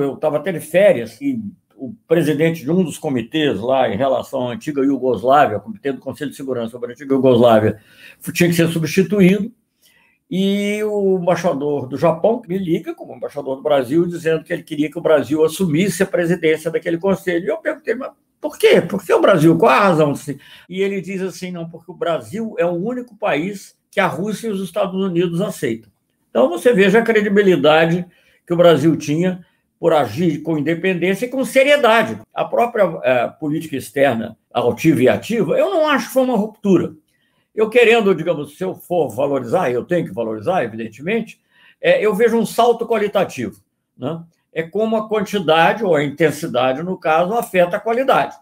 eu estava até de férias e o presidente de um dos comitês lá em relação à antiga Iugoslávia, o Comitê do Conselho de Segurança sobre a antiga Iugoslávia, tinha que ser substituído. E o embaixador do Japão me liga, como embaixador do Brasil, dizendo que ele queria que o Brasil assumisse a presidência daquele conselho. E eu perguntei, mas por quê? Por que o Brasil? Qual a razão? E ele diz assim: não, porque o Brasil é o único país que a Rússia e os Estados Unidos aceitam. Então você veja a credibilidade que o Brasil tinha por agir com independência e com seriedade. A própria é, política externa altiva e ativa, eu não acho que foi uma ruptura. Eu querendo, digamos, se eu for valorizar, eu tenho que valorizar, evidentemente, é, eu vejo um salto qualitativo. Né? É como a quantidade, ou a intensidade, no caso, afeta a qualidade.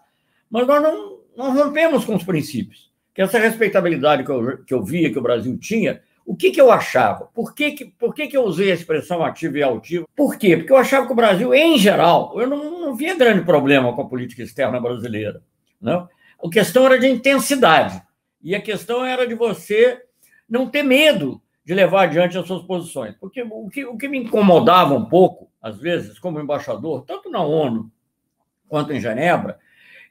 Mas nós não nós rompemos com os princípios. Que essa respeitabilidade que eu, que eu via que o Brasil tinha o que, que eu achava? Por, que, que, por que, que eu usei a expressão ativo e altivo? Por quê? Porque eu achava que o Brasil, em geral, eu não, não via grande problema com a política externa brasileira. Não? Né? A questão era de intensidade. E a questão era de você não ter medo de levar adiante as suas posições. Porque o que, o que me incomodava um pouco, às vezes, como embaixador, tanto na ONU quanto em Genebra,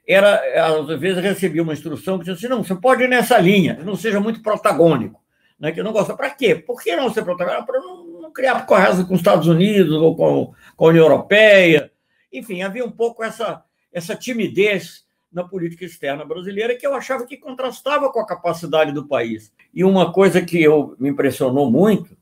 era, às vezes, recebia uma instrução que dizia assim: não, você pode ir nessa linha, não seja muito protagônico né, que não gosta Para quê? Por que não ser protagonista? Para não, não criar correza com os Estados Unidos ou com, com a União Europeia. Enfim, havia um pouco essa, essa timidez na política externa brasileira que eu achava que contrastava com a capacidade do país. E uma coisa que eu, me impressionou muito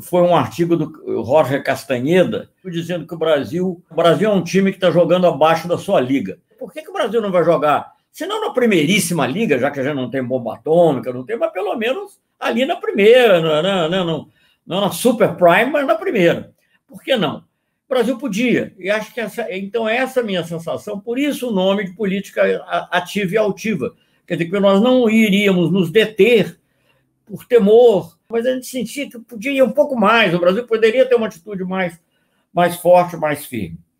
foi um artigo do Roger Castanheda dizendo que o Brasil, o Brasil é um time que está jogando abaixo da sua liga. Por que, que o Brasil não vai jogar? Se não na primeiríssima liga, já que já não tem bomba atômica, não tem, mas pelo menos ali na primeira, não, não na super prime, mas na primeira. Por que não? O Brasil podia. E acho que essa, então é essa é a minha sensação, por isso o nome de política ativa e altiva. Quer dizer, que nós não iríamos nos deter por temor, mas a gente sentia que podia ir um pouco mais, o Brasil poderia ter uma atitude mais, mais forte, mais firme.